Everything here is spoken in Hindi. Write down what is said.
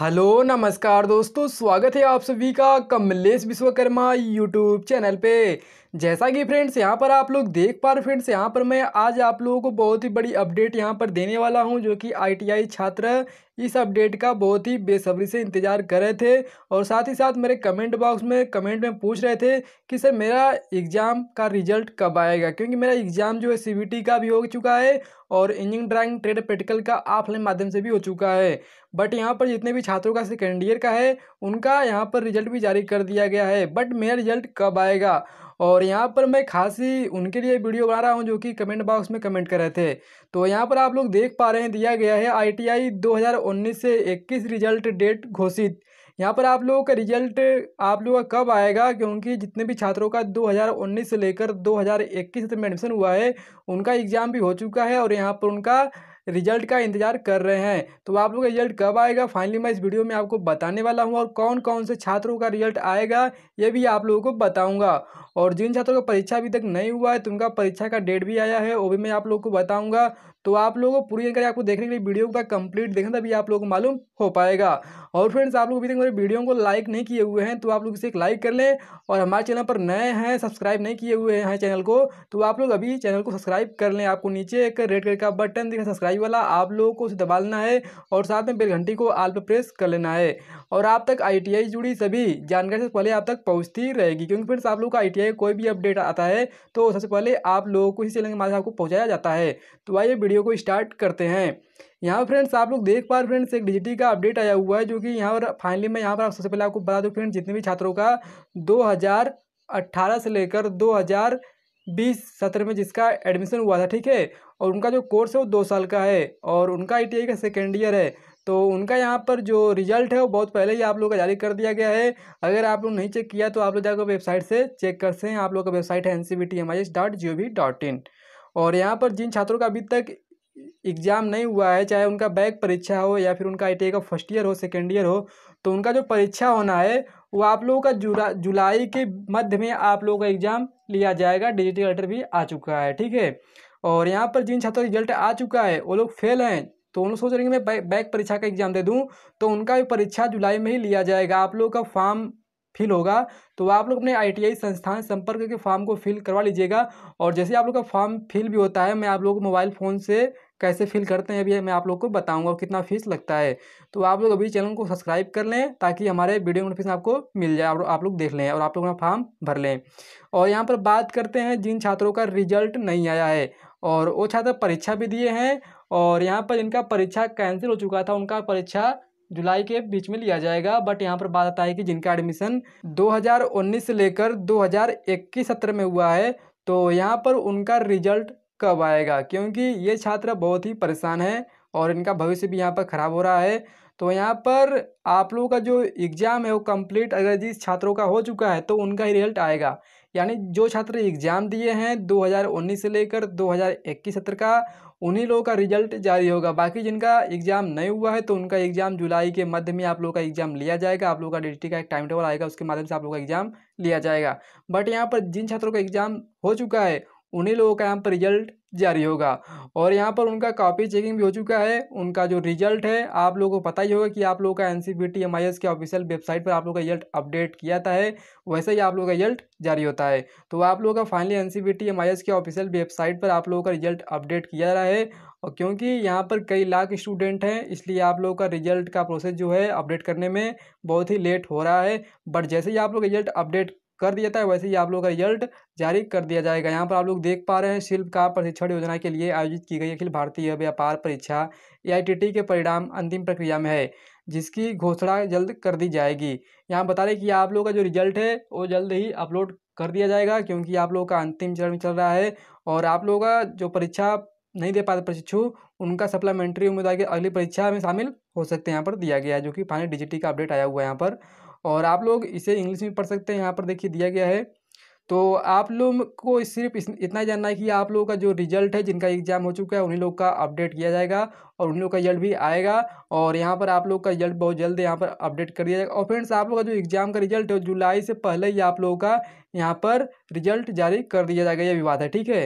हेलो नमस्कार दोस्तों स्वागत है आप सभी का कमलेश विश्वकर्मा यूट्यूब चैनल पे जैसा कि फ्रेंड्स यहाँ पर आप लोग देख पा रहे फ्रेंड्स यहाँ पर मैं आज आप लोगों को बहुत ही बड़ी अपडेट यहाँ पर देने वाला हूँ जो कि आईटीआई छात्र इस अपडेट का बहुत ही बेसब्री से इंतजार कर रहे थे और साथ ही साथ मेरे कमेंट बॉक्स में कमेंट में पूछ रहे थे कि सर मेरा एग्ज़ाम का रिजल्ट कब आएगा क्योंकि मेरा एग्ज़ाम जो है सी का भी हो चुका है और इंजीनियरिंग ड्राइंग ट्रेड प्रैक्टिकल का ऑफलाइन माध्यम से भी हो चुका है बट यहाँ पर जितने भी छात्रों का सेकेंड ईयर का है उनका यहाँ पर रिजल्ट भी जारी कर दिया गया है बट मेरा रिजल्ट कब आएगा और यहाँ पर मैं खासी उनके लिए वीडियो बना रहा हूँ जो कि कमेंट बॉक्स में कमेंट कर रहे थे तो यहाँ पर आप लोग देख पा रहे हैं दिया गया है आईटीआई 2019 से 21 रिजल्ट डेट घोषित यहाँ पर आप लोगों का रिजल्ट आप लोगों का कब आएगा क्योंकि जितने भी छात्रों का 2019 से लेकर 2021 तक में एडमिशन हुआ है उनका एग्ज़ाम भी हो चुका है और यहाँ पर उनका रिजल्ट का इंतजार कर रहे हैं तो आप लोग का रिजल्ट कब आएगा फाइनली मैं इस वीडियो में आपको बताने वाला हूँ और कौन कौन से छात्रों का रिजल्ट आएगा ये भी आप लोगों को बताऊँगा और जिन छात्रों का परीक्षा अभी तक नहीं हुआ है तो उनका परीक्षा का डेट भी आया है वो भी मैं आप लोग को बताऊँगा तो आप लोगों को पूरी जानकारी आपको देखने के लिए वीडियो का कंप्लीट देखें तभी आप लोगों को मालूम हो पाएगा और फ्रेंड्स आप लोग अभी तक मेरे वीडियो को लाइक नहीं किए हुए हैं तो आप लोग इसे एक लाइक कर लें और हमारे चैनल पर नए हैं सब्सक्राइब नहीं किए हुए हैं चैनल को तो आप लोग अभी चैनल को सब्सक्राइब कर लें आपको नीचे एक रेड कलर का बटन दिखा सब्सक्राइब वाला आप लोगों को उसे दबालना है और साथ में बेल घंटी को आल पर प्रेस कर लेना है और आप तक आई जुड़ी सभी जानकारी से पहले आप तक पहुँचती रहेगी क्योंकि फ्रेंड्स आप लोग का आई कोई भी अपडेट आता है तो सबसे पहले आप लोगों को इसी चैनल के माध्यम आपको पहुँचाया जाता है तो आइए वीडियो वीडियो को स्टार्ट करते हैं यहाँ फ्रेंड्स आप लोग देख पा रहे फ्रेंड्स एक डिजिटी का अपडेट आया हुआ है जो कि यहाँ पर फाइनली मैं यहाँ पर सबसे पहले आपको बता दूँ फ्रेंड्स जितने भी छात्रों का दो से लेकर दो बीस सत्र में जिसका एडमिशन हुआ था ठीक है और उनका जो कोर्स है वो दो साल का है और उनका आई का सेकेंड ईयर है तो उनका यहाँ पर जो रिजल्ट है वो बहुत पहले ही आप लोग का जारी कर दिया गया है अगर आप लोग नहीं चेक किया तो आप लोग जाकर वेबसाइट से चेक कर सकते हैं आप लोग का वेबसाइट है N B T M I S dot G O V dot in और यहाँ पर जिन छात्रों का अभी तक एग्ज़ाम नहीं हुआ है चाहे उनका बैक परीक्षा हो या फिर उनका आई का फर्स्ट ईयर हो सेकेंड ईयर हो तो उनका जो परीक्षा होना है वो आप लोगों का जुला जुलाई के मध्य में आप लोगों का एग्ज़ाम लिया जाएगा डिजिटल लेटर भी आ चुका है ठीक है और यहाँ पर जिन छात्रों का रिजल्ट आ चुका है वो लोग फेल हैं तो उन सोच रहे हैं कि मैं बैक परीक्षा का एग्ज़ाम दे दूँ तो उनका भी परीक्षा जुलाई में ही लिया जाएगा आप लोगों का फॉर्म फिल होगा तो आप लोग अपने आईटीआई संस्थान संपर्क के फॉर्म को फिल करवा लीजिएगा और जैसे आप लोग का फॉर्म फिल भी होता है मैं आप लोग मोबाइल फ़ोन से कैसे फिल करते हैं अभी मैं आप लोग को बताऊंगा और कितना फीस लगता है तो आप लोग अभी चैनल को सब्सक्राइब कर लें ताकि हमारे वीडियो नोटिफिकेशन आपको मिल जाए और आप लोग देख लें और आप लोग अपना फॉर्म भर लें और यहाँ पर बात करते हैं जिन छात्रों का रिजल्ट नहीं आया है और वो छात्र परीक्षा भी दिए हैं और यहाँ पर इनका परीक्षा कैंसिल हो चुका था उनका परीक्षा जुलाई के बीच में लिया जाएगा बट यहाँ पर बात आता है कि जिनका एडमिशन 2019 से लेकर 2021 सत्र में हुआ है तो यहाँ पर उनका रिजल्ट कब आएगा क्योंकि ये छात्र बहुत ही परेशान है और इनका भविष्य भी यहाँ पर ख़राब हो रहा है तो यहाँ पर आप लोगों का जो एग्ज़ाम है वो कंप्लीट अगर जिस छात्रों का हो चुका है तो उनका ही रिजल्ट आएगा यानी जो छात्र एग्ज़ाम दिए हैं 2019 से लेकर 2021 सत्र का उन्हीं लोगों का रिजल्ट जारी होगा बाकी जिनका एग्ज़ाम नहीं हुआ है तो उनका एग्ज़ाम जुलाई के मध्य में आप लोगों का एग्ज़ाम लिया जाएगा आप लोगों का डी का एक टाइम टेबल आएगा उसके माध्यम से आप लोगों का एग्ज़ाम लिया जाएगा बट यहाँ पर जिन छात्रों का एग्ज़ाम हो चुका है उन्हीं लोगों का यहाँ पर रिजल्ट जारी होगा और यहाँ पर उनका कॉपी चेकिंग भी हो चुका है उनका जो रिजल्ट है आप लोगों को पता ही होगा कि आप लोगों का N C B T M I S के ऑफिशियल वेबसाइट पर आप लोगों का रिजल्ट अपडेट किया था है वैसे ही आप लोगों का रिजल्ट जारी होता है तो आप लोगों का finally N C B T M I S के ऑफिशियल वेबसाइट पर आप लोगों का रिजल्ट अपडेट किया रहा है और क्योंकि यहाँ पर कई लाख स्टूडेंट हैं इसलिए आप लोगों का रिजल्ट का प्रोसेस जो है अपडेट करने में बहुत ही लेट हो रहा है बट जैसे ही आप लोग रिजल्ट अपडेट कर दिया था वैसे ही आप लोगों का रिजल्ट जारी कर दिया जाएगा यहाँ पर आप लोग देख पा रहे हैं शिल्पकार प्रशिक्षण योजना के लिए आयोजित की गई अखिल भारतीय व्यापार परीक्षा ए के परिणाम अंतिम प्रक्रिया में है जिसकी घोषणा जल्द कर दी जाएगी यहाँ बता रहे कि आप लोगों का जो रिजल्ट है वो जल्द ही अपलोड कर दिया जाएगा क्योंकि आप लोगों का अंतिम चरण चल रहा है और आप लोगों का जो परीक्षा नहीं दे पाते प्रशिक्षु उनका सप्लीमेंट्री उम्मीदवार की अगली परीक्षा में शामिल हो सकते हैं यहाँ पर दिया गया है जो कि फाइनल डिजिटी का अपडेट आया हुआ है यहाँ पर और आप लोग इसे इंग्लिश में पढ़ सकते हैं यहाँ पर देखिए दिया गया है तो आप लोग को सिर्फ इतना ही जानना है कि आप लोगों का जो रिजल्ट है जिनका एग्ज़ाम हो चुका है उन्हीं लोग का अपडेट किया जाएगा और उन लोग का रिजल्ट भी आएगा और यहाँ पर आप लोग का रिजल्ट बहुत जल्द यहाँ पर अपडेट कर दिया जाएगा और फ्रेंड्स आप लोग का जो एग्ज़ाम का रिजल्ट है जुलाई से पहले ही आप लोगों का यहाँ पर रिजल्ट जारी कर दिया जाएगा यह विवाद है ठीक है